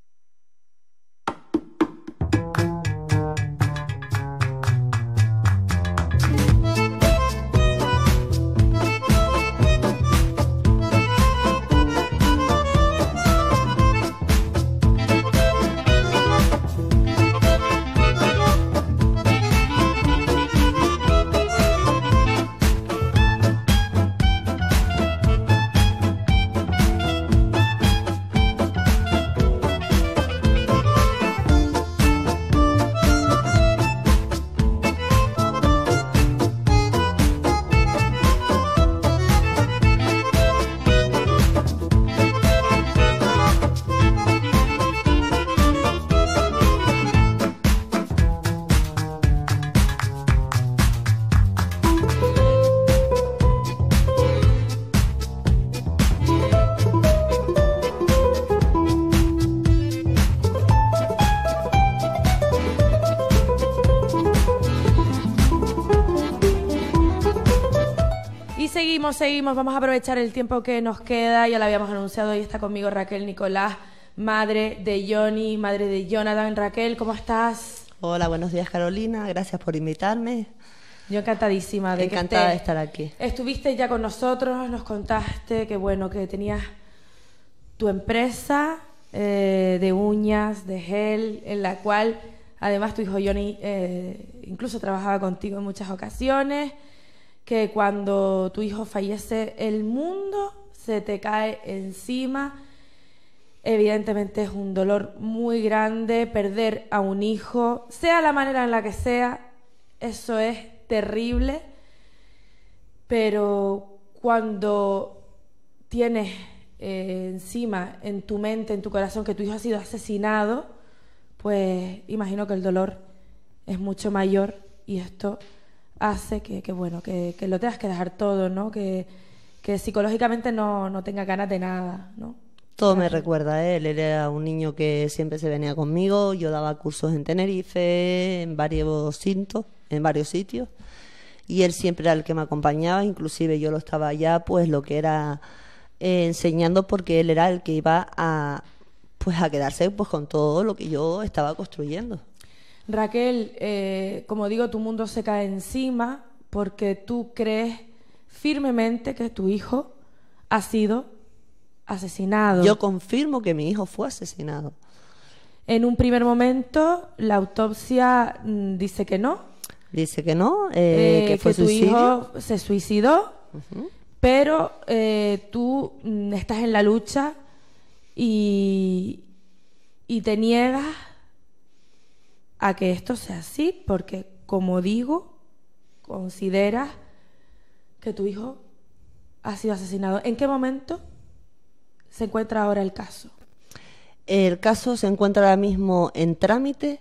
seguimos, Vamos a aprovechar el tiempo que nos queda. Ya lo habíamos anunciado y está conmigo Raquel Nicolás, madre de Johnny, madre de Jonathan. Raquel, ¿cómo estás? Hola, buenos días Carolina. Gracias por invitarme. Yo encantadísima de Encantada de estar aquí. Estuviste ya con nosotros, nos contaste que bueno, que tenías tu empresa eh, de uñas, de gel, en la cual además tu hijo Johnny eh, incluso trabajaba contigo en muchas ocasiones que cuando tu hijo fallece el mundo se te cae encima. Evidentemente es un dolor muy grande perder a un hijo, sea la manera en la que sea, eso es terrible, pero cuando tienes eh, encima en tu mente, en tu corazón, que tu hijo ha sido asesinado, pues imagino que el dolor es mucho mayor y esto hace que, bueno, que, lo tengas que dejar todo, ¿no? Que, psicológicamente no, no ganas de nada, ¿no? Todo me recuerda a él. era un niño que siempre se venía conmigo. Yo daba cursos en Tenerife, en varios cintos, en varios sitios. Y él siempre era el que me acompañaba. Inclusive yo lo estaba allá, pues lo que era eh, enseñando, porque él era el que iba a, pues a quedarse pues con todo lo que yo estaba construyendo. Raquel, eh, como digo, tu mundo se cae encima porque tú crees firmemente que tu hijo ha sido asesinado. Yo confirmo que mi hijo fue asesinado. En un primer momento, la autopsia mm, dice que no. Dice que no, eh, eh, que fue que tu hijo se suicidó, pero tú mm, estás en la lucha y, y te niegas a que esto sea así, porque como digo, consideras que tu hijo ha sido asesinado. ¿En qué momento se encuentra ahora el caso? El caso se encuentra ahora mismo en trámite.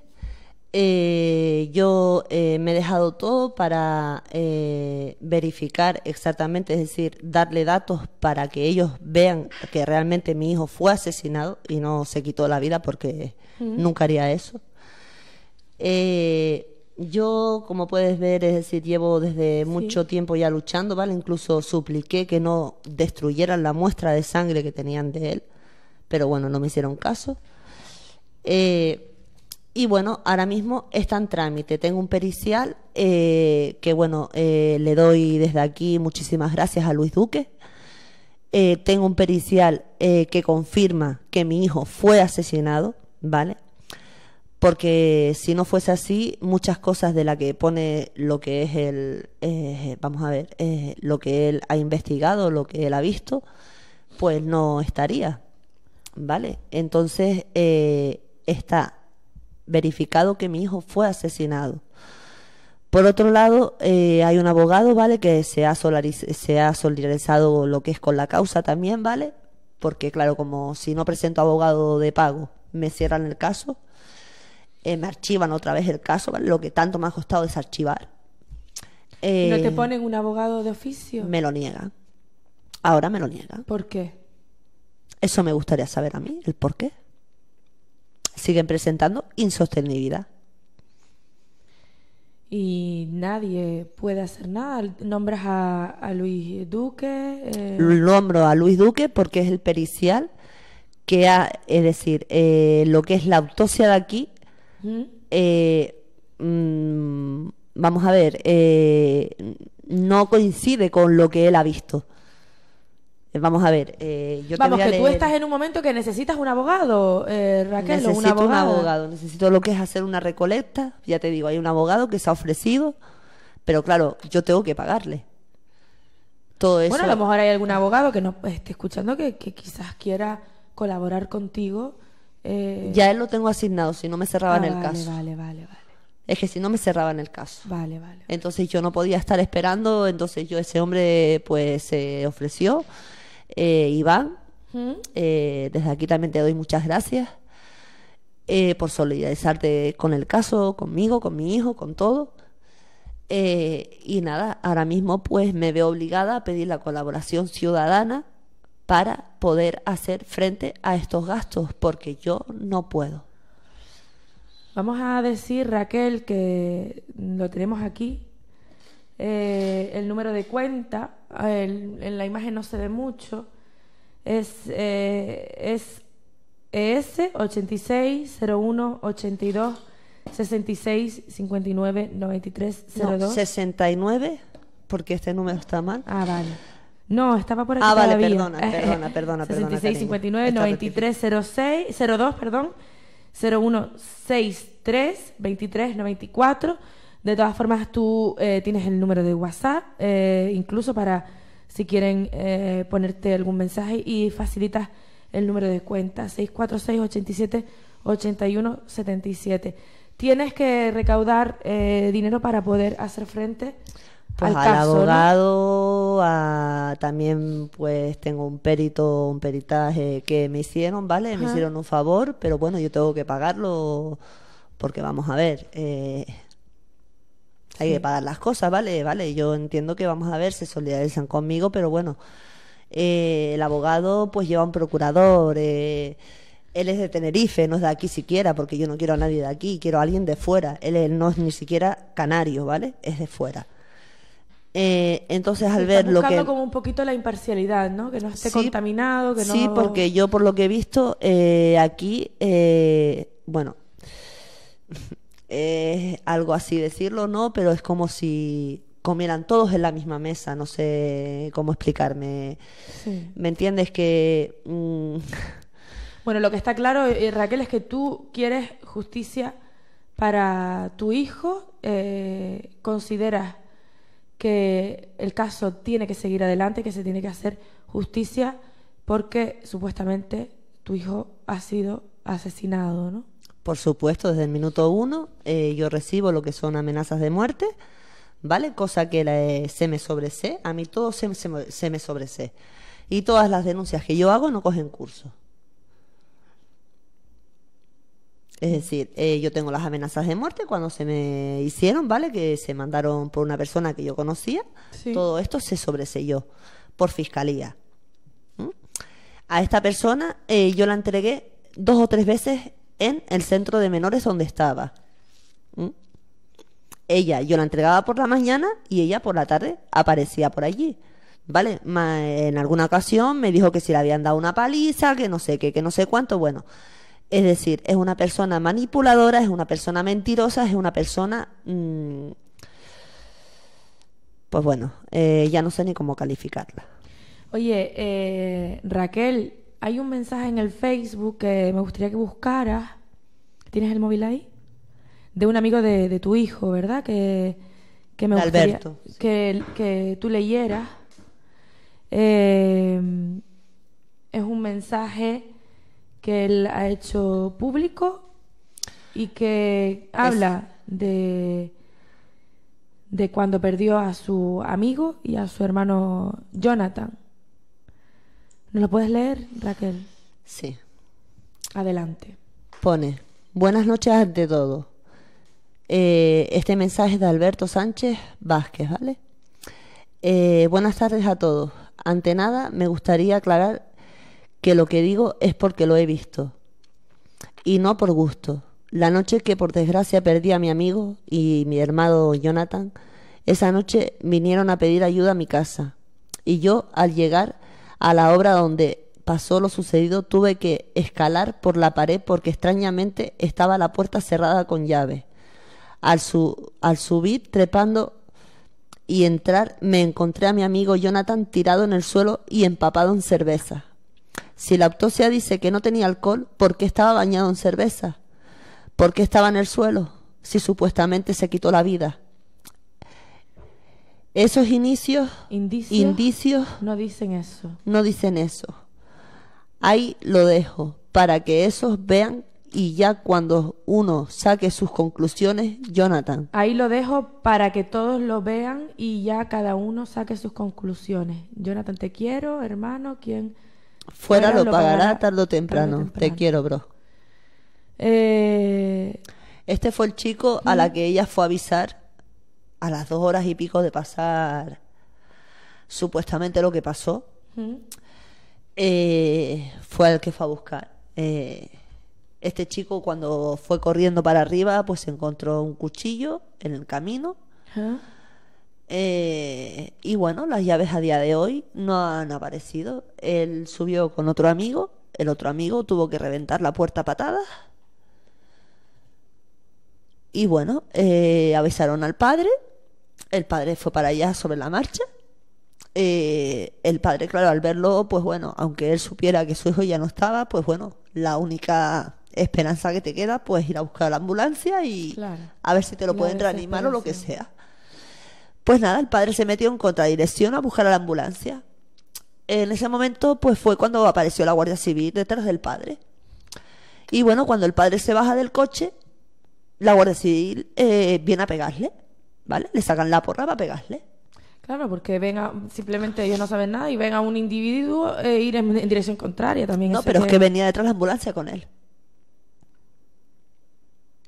Eh, yo eh, me he dejado todo para eh, verificar exactamente, es decir, darle datos para que ellos vean que realmente mi hijo fue asesinado y no se quitó la vida porque nunca haría eso. Eh, yo, como puedes ver, es decir, llevo desde mucho tiempo ya luchando, ¿vale? Incluso supliqué que no destruyeran la muestra de sangre que tenían de él, pero bueno, no me hicieron caso. Eh, y bueno, ahora mismo está en trámite. Tengo un pericial eh, que, bueno, le doy desde aquí muchísimas gracias a Luis Duque. tengo un pericial que confirma que mi hijo fue asesinado, ¿vale? porque si no fuese así, muchas cosas de las que pone lo que es el, eh, vamos a ver, eh, lo que él ha investigado, lo que él ha visto, pues no estaría, ¿vale? Entonces eh, está verificado que mi hijo fue asesinado. Por otro lado, hay un abogado, ¿vale? Que se ha, se ha solidarizado lo que es con la causa también, ¿vale? Porque claro, como si no presento abogado de pago, me cierran el caso, eh, me archivan otra vez el caso, lo que tanto me ha costado desarchivar. Eh, ¿No te eh, ponen un abogado de oficio? Me lo niegan Ahora me lo niegan ¿Por qué? Eso me gustaría saber a mí, el por qué. Siguen presentando insostenibilidad. Y nadie puede hacer nada. Nombras a, Luis Duque. Eh, nombro a Luis Duque porque es el pericial que ha, es decir, lo que es la autopsia de aquí eh, mm, vamos a ver, eh, no coincide con lo que él ha visto. Eh, vamos a ver, yo Vamos, que tú estás en un momento que necesitas un abogado, Raquel, necesito un abogado. Necesito lo que es hacer una recolecta. Ya te digo, hay un abogado que se ha ofrecido, pero claro, yo tengo que pagarle. Todo eso. Bueno, a lo mejor hay algún abogado que nos esté escuchando que quizás quiera colaborar contigo eh, ya él lo tengo asignado, si no me cerraban ah, el caso. Vale, vale, vale. Es que si no me cerraban el caso. Vale, vale. Entonces yo no podía estar esperando, entonces yo, ese hombre, pues se ofreció. Eh, Iván, ¿Mm? eh, desde aquí también te doy muchas gracias por solidarizarte con el caso, conmigo, con mi hijo, con todo. y nada, ahora mismo pues me veo obligada a pedir la colaboración ciudadana para poder hacer frente a estos gastos, porque yo no puedo. Vamos a decir, Raquel, que lo tenemos aquí, eh, el número de cuenta, en la imagen no se ve mucho, es, eh, es e ES 69, porque este número está mal. Ah, vale. No, estaba por aquí. Ah, vale, perdona, perdona, perdona. 66, 59, 02, perdón, 0163, 2394 De todas formas, tú eh, tienes el número de WhatsApp, eh, incluso para si quieren eh, ponerte algún mensaje y facilitas el número de cuenta, 646 87 Tienes que recaudar dinero para poder hacer frente pues al, abogado, también pues tengo un perito, un peritaje que me hicieron, ¿vale? Me hicieron un favor, pero bueno, yo tengo que pagarlo porque vamos a ver, eh, hay que pagar las cosas, ¿vale? Vale, yo entiendo que vamos a ver, se solidarizan conmigo, pero bueno, eh, el abogado pues lleva un procurador, eh, él es de Tenerife, no es de aquí siquiera, porque yo no quiero a nadie de aquí, quiero a alguien de fuera, él no es ni siquiera canario, ¿vale? Es de fuera. Eh, entonces al ver lo que como un poquito la imparcialidad, ¿no? Que no esté contaminado, que no... Sí, porque yo por lo que he visto eh, aquí, eh, bueno, es algo así decirlo, ¿no? Pero es como si comieran todos en la misma mesa, no sé cómo explicarme. ¿Me entiendes que? Mm, bueno, lo que está claro, Raquel, es que tú quieres justicia para tu hijo, consideras que el caso tiene que seguir adelante, que se tiene que hacer justicia porque supuestamente tu hijo ha sido asesinado, ¿no? Por supuesto, desde el minuto uno eh, yo recibo lo que son amenazas de muerte, ¿vale? Cosa que la, eh, se me sobresee, a mí todo se, se me sobresee. Y todas las denuncias que yo hago no cogen curso. Es decir, eh, yo tengo las amenazas de muerte cuando se me hicieron, ¿vale? Que se mandaron por una persona que yo conocía. Todo esto se sobreselló por fiscalía. A esta persona eh, yo la entregué dos o tres veces en el centro de menores donde estaba. Ella, yo la entregaba por la mañana y ella por la tarde aparecía por allí. ¿Vale? en alguna ocasión me dijo que si le habían dado una paliza, que no sé qué, que no sé cuánto. Bueno, es decir, es una persona manipuladora, es una persona mentirosa, es una persona... Mm, pues bueno, eh, ya no sé ni cómo calificarla. Oye, eh, Raquel, hay un mensaje en el Facebook que me gustaría que buscaras. ¿Tienes el móvil ahí? De un amigo de, tu hijo, ¿verdad? Que, que me Alberto. Que, que tú leyeras. Eh, es un mensaje que él ha hecho público y que habla de, de cuando perdió a su amigo y a su hermano Jonathan. ¿no lo puedes leer, Raquel? Sí. Adelante. Pone, buenas noches de todo. Eh, este mensaje es de Alberto Sánchez Vázquez, ¿vale? Eh, buenas tardes a todos. Ante nada, me gustaría aclarar que lo que digo es porque lo he visto y no por gusto. La noche que por desgracia perdí a mi amigo y mi hermano Jonathan, esa noche vinieron a pedir ayuda a mi casa y yo al llegar a la obra donde pasó lo sucedido tuve que escalar por la pared porque extrañamente estaba la puerta cerrada con llave. Al, al subir trepando y entrar me encontré a mi amigo Jonathan tirado en el suelo y empapado en cerveza. Si la autopsia dice que no tenía alcohol, ¿por qué estaba bañado en cerveza? ¿Por qué estaba en el suelo si supuestamente se quitó la vida? Esos inicios, indicios, indicios no dicen eso. No dicen eso. Ahí lo dejo para que esos vean y ya cuando uno saque sus conclusiones, Jonathan. Ahí lo dejo para que todos lo vean y ya cada uno saque sus conclusiones. Jonathan, te quiero, hermano, quien Fuera, lo, pagará, tarde, o temprano. Te quiero, bro. Eh... Este fue el chico a la ¿Mm? que ella fue a avisar a las dos horas y pico de pasar supuestamente lo que pasó. ¿Mm? Eh, fue el que fue a buscar. Eh, este chico cuando fue corriendo para arriba, pues encontró un cuchillo en el camino. ¿Ah? Eh, y bueno, las llaves a día de hoy no han aparecido. Él subió con otro amigo, el otro amigo tuvo que reventar la puerta a patadas. Y bueno, eh, avisaron al padre, el padre fue para allá sobre la marcha. Eh, el padre, claro, al verlo, pues bueno, aunque él supiera que su hijo ya no estaba, pues bueno, la única esperanza que te queda, pues ir a buscar a la ambulancia y a ver si te lo pueden reanimar o lo que sea. Pues nada, el padre se metió en contradirección a buscar a la ambulancia. En ese momento, pues fue cuando apareció la Guardia Civil detrás del padre. Y bueno, cuando el padre se baja del coche, la Guardia Civil eh, viene a pegarle, ¿vale? Le sacan la porra para pegarle. Claro, porque venga, simplemente ellos no saben nada y venga un individuo e ir en, dirección contraria también. No, pero es que venía detrás la ambulancia con él.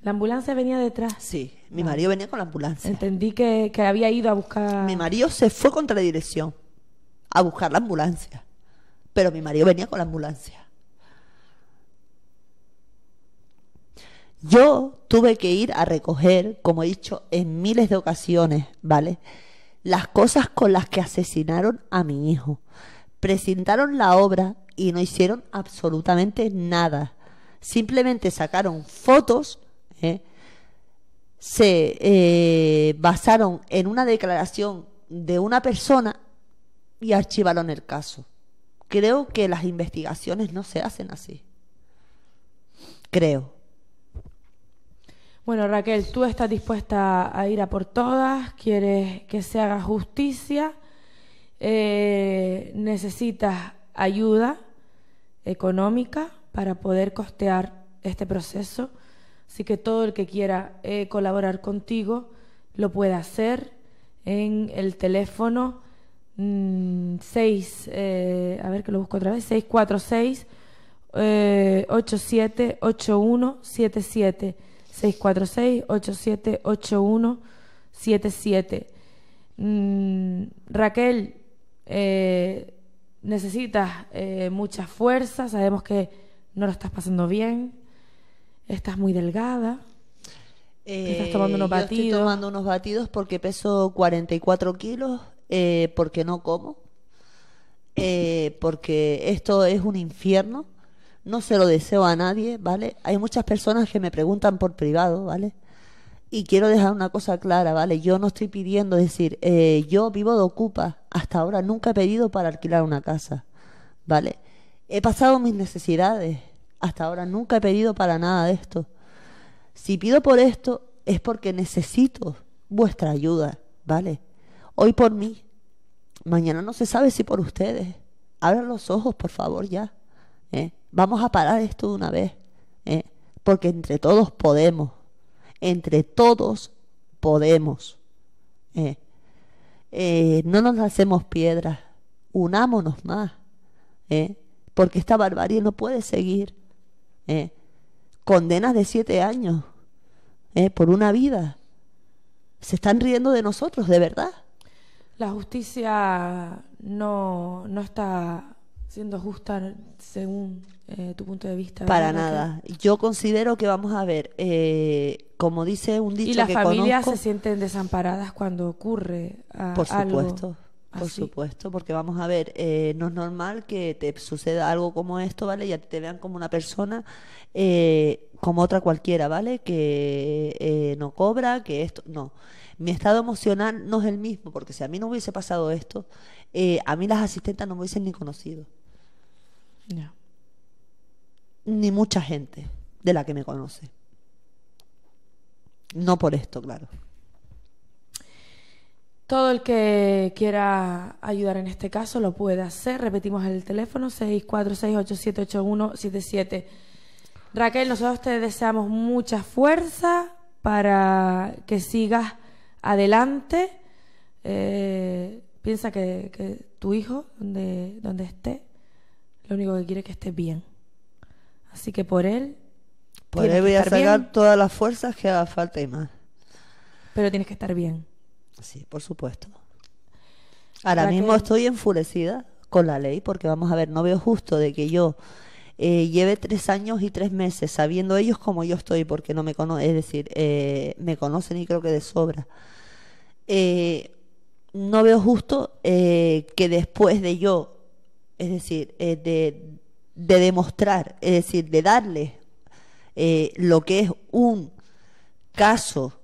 ¿La ambulancia venía detrás? Sí, mi ah. marido venía con la ambulancia. Entendí que, que, había ido a buscar... Mi marido se fue contra la dirección a buscar la ambulancia, pero mi marido venía con la ambulancia. Yo tuve que ir a recoger, como he dicho en miles de ocasiones, ¿vale? Las cosas con las que asesinaron a mi hijo. Presentaron la obra y no hicieron absolutamente nada. Simplemente sacaron fotos ¿eh? se eh, basaron en una declaración de una persona y archivaron el caso. Creo que las investigaciones no se hacen así. Creo. Bueno, Raquel, tú estás dispuesta a ir a por todas, quieres que se haga justicia, eh, necesitas ayuda económica para poder costear este proceso Así que todo el que quiera eh, colaborar contigo lo puede hacer en el teléfono mm, eh, a ver que lo busco otra vez, 646 eh, 878177. 646 878177. Raquel, eh, necesitas mucha fuerza, sabemos que no lo estás pasando bien, estás muy delgada. estás eh, tomando unos batidos. Estoy tomando unos batidos porque peso 44 kilos, eh, porque no como, eh, porque esto es un infierno. No se lo deseo a nadie, ¿vale? Hay muchas personas que me preguntan por privado, ¿vale? Y quiero dejar una cosa clara, ¿vale? Yo no estoy pidiendo, decir, yo vivo de ocupa. Hasta ahora nunca he pedido para alquilar una casa, ¿vale? He pasado mis necesidades. Hasta ahora nunca he pedido para nada de esto. Si pido por esto es porque necesito vuestra ayuda, ¿vale? Hoy por mí, mañana no se sabe si por ustedes. Abran los ojos, por favor, ya. ¿eh? Vamos a parar esto de una vez, ¿eh? porque entre todos podemos, entre todos podemos. ¿eh? no nos hacemos piedras, unámonos más, porque esta barbarie no puede seguir. ¿Eh? condenas de siete años ¿eh? por una vida. Se están riendo de nosotros, de verdad. La justicia no, no está siendo justa según eh, tu punto de vista. Para nada. Yo considero que vamos a ver, como dice un dicho. Y las familias se sienten desamparadas cuando ocurre. A, ah, por supuesto. Por ¿Ah, supuesto, porque vamos a ver, eh, no es normal que te suceda algo como esto, ¿vale? Y te vean como una persona eh, como otra cualquiera, ¿vale? Que eh, no cobra, que esto, no. Mi estado emocional no es el mismo, porque si a mí no hubiese pasado esto, a mí las asistentes no me hubiesen ni conocido. Ni mucha gente de la que me conoce. No por esto, claro. Todo el que quiera ayudar en este caso lo puede hacer. Repetimos el teléfono 646878177. Raquel, nosotros te deseamos mucha fuerza para que sigas adelante. Eh, piensa que, tu hijo, donde, donde esté, lo único que quiere es que esté bien. Así que por él. Por él voy a sacar todas las fuerzas que haga falta y más. Pero tienes que estar bien. Sí, por supuesto. Ahora mismo estoy enfurecida con la ley porque vamos a ver, no veo justo de que yo eh, lleve tres años y tres meses sabiendo ellos como yo estoy porque no me conocen, es decir, eh, me conocen y creo que de sobra. Eh, no veo justo que después de yo, es decir, de, de, demostrar, es decir, de darle lo que es un caso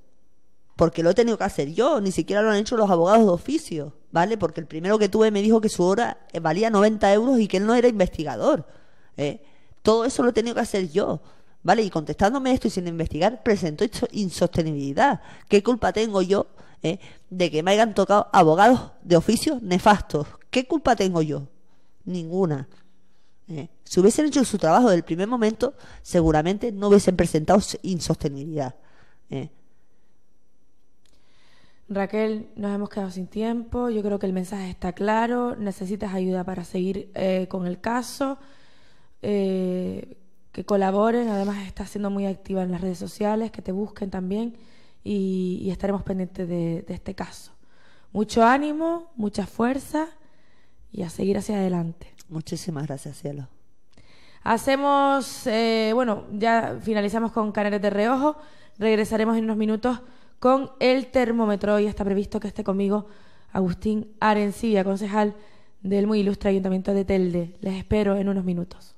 porque lo he tenido que hacer yo, ni siquiera lo han hecho los abogados de oficio, ¿vale? Porque el primero que tuve me dijo que su hora eh, valía 90 euros y que él no era investigador. ¿eh? Todo eso lo he tenido que hacer yo, ¿vale? Y contestándome esto y sin investigar, presentó insostenibilidad. ¿Qué culpa tengo yo ¿eh? de que me hayan tocado abogados de oficio nefastos? ¿Qué culpa tengo yo? Ninguna. Si hubiesen hecho su trabajo del primer momento, seguramente no hubiesen presentado insostenibilidad. Raquel, nos hemos quedado sin tiempo, yo creo que el mensaje está claro, necesitas ayuda para seguir eh, con el caso, eh, que colaboren, además está siendo muy activa en las redes sociales, que te busquen también y, estaremos pendientes de, este caso. Mucho ánimo, mucha fuerza y a seguir hacia adelante. Muchísimas gracias, cielo. Hacemos, eh, bueno, ya finalizamos con Canales de Reojo, regresaremos en unos minutos con el termómetro y está previsto que esté conmigo Agustín Arencibia, concejal del muy ilustre Ayuntamiento de Telde. Les espero en unos minutos.